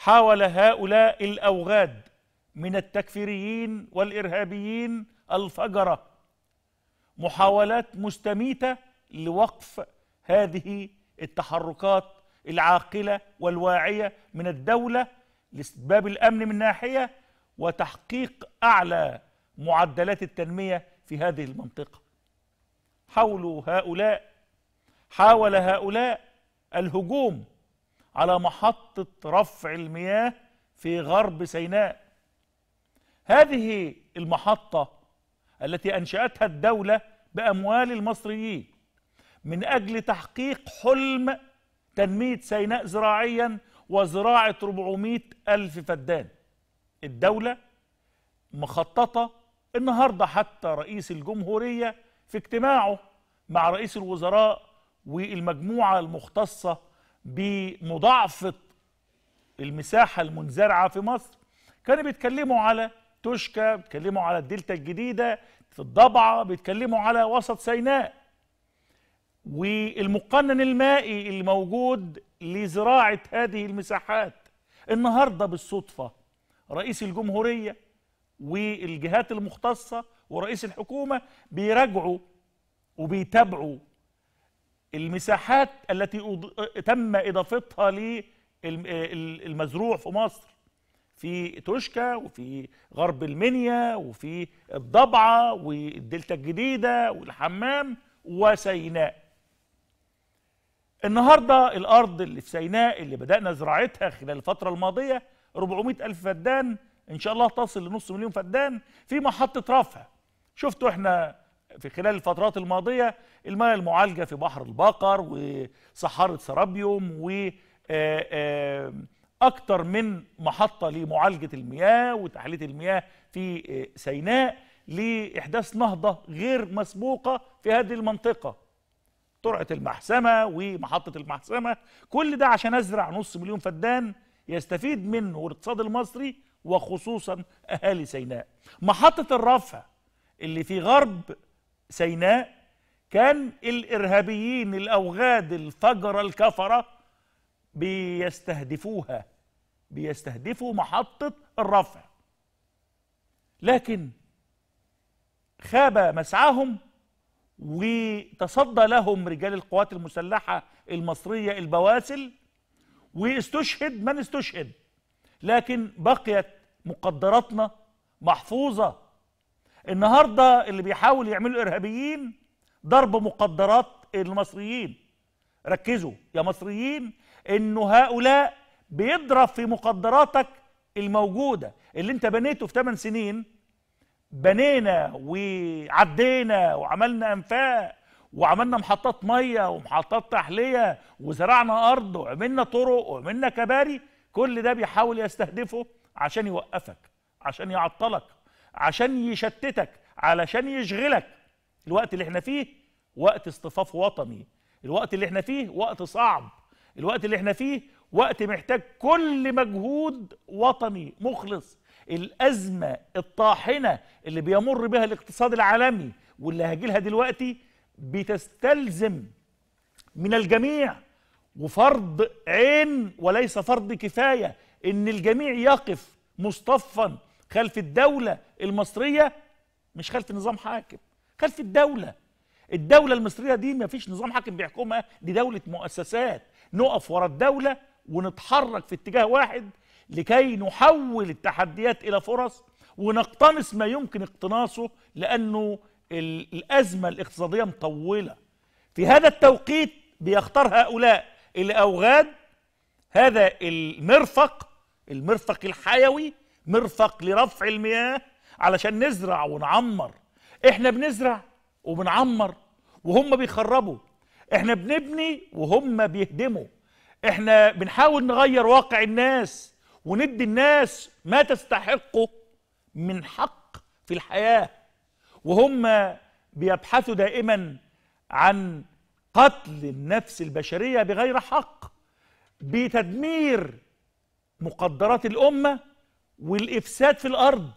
حاول هؤلاء الأوغاد من التكفيريين والإرهابيين الفجرة محاولات مستميتة لوقف هذه التحركات العاقلة والواعية من الدولة لاسباب الأمن من ناحية وتحقيق أعلى معدلات التنمية في هذه المنطقة حاولوا هؤلاء حاول هؤلاء الهجوم على محطة رفع المياه في غرب سيناء هذه المحطة التي أنشأتها الدولة بأموال المصريين من أجل تحقيق حلم تنمية سيناء زراعيا وزراعة 400 ألف فدان الدولة مخططة النهاردة حتى رئيس الجمهورية في اجتماعه مع رئيس الوزراء والمجموعة المختصة بمضاعفة المساحة المنزرعة في مصر كانوا بيتكلموا على توشكا بيتكلموا على الدلتا الجديدة في الضبعة بيتكلموا على وسط سيناء والمقنن المائي اللي موجود لزراعة هذه المساحات النهاردة بالصدفة رئيس الجمهورية والجهات المختصة ورئيس الحكومة بيراجعوا وبيتابعوا المساحات التي تم اضافتها للمزروع في مصر في توشكا وفي غرب المنيا وفي الضبعه والدلتا الجديده والحمام وسيناء النهارده الارض اللي في سيناء اللي بدانا زراعتها خلال الفتره الماضيه 400 الف فدان ان شاء الله تصل لنص مليون فدان في محطه رفع شفتوا احنا في خلال الفترات الماضية المياه المعالجة في بحر البقر وصحارة سرابيوم و آه، آه، من محطة لمعالجة المياه وتحلية المياه في آه، سيناء لإحداث نهضة غير مسبوقة في هذه المنطقة ترعة المحسمة ومحطة المحسمة كل ده عشان أزرع نص مليون فدان يستفيد منه الاقتصاد المصري وخصوصا أهالي سيناء محطة الرفع اللي في غرب سيناء كان الإرهابيين الأوغاد الفجر الكفرة بيستهدفوها بيستهدفوا محطة الرفع لكن خاب مسعاهم وتصدى لهم رجال القوات المسلحة المصرية البواسل واستشهد من استشهد لكن بقيت مقدراتنا محفوظة النهارده اللي بيحاولوا يعملوا ارهابيين ضرب مقدرات المصريين ركزوا يا مصريين انه هؤلاء بيضرب في مقدراتك الموجوده اللي انت بنيته في 8 سنين بنينا وعدينا وعملنا انفاق وعملنا محطات ميه ومحطات تحليه وزرعنا ارض وعملنا طرق وعملنا كباري كل ده بيحاول يستهدفه عشان يوقفك عشان يعطلك عشان يشتتك علشان يشغلك الوقت اللي احنا فيه وقت اصطفاف وطني الوقت اللي احنا فيه وقت صعب الوقت اللي احنا فيه وقت محتاج كل مجهود وطني مخلص الأزمة الطاحنة اللي بيمر بها الاقتصاد العالمي واللي هاجيلها دلوقتي بتستلزم من الجميع وفرض عين وليس فرض كفاية ان الجميع يقف مصطفا خلف الدولة المصرية مش خلف نظام حاكم خلف الدولة الدولة المصرية دي ما فيش نظام حاكم بيحكمها دي دولة مؤسسات نقف ورا الدولة ونتحرك في اتجاه واحد لكي نحول التحديات إلى فرص ونقتنص ما يمكن اقتناصه لأنه الأزمة الاقتصادية مطولة في هذا التوقيت بيختار هؤلاء الأوغاد هذا المرفق المرفق الحيوي مرفق لرفع المياه علشان نزرع ونعمر احنا بنزرع وبنعمر وهم بيخربوا احنا بنبني وهم بيهدموا احنا بنحاول نغير واقع الناس وندي الناس ما تستحقه من حق في الحياة وهم بيبحثوا دائما عن قتل النفس البشرية بغير حق بتدمير مقدرات الأمة والإفساد في الأرض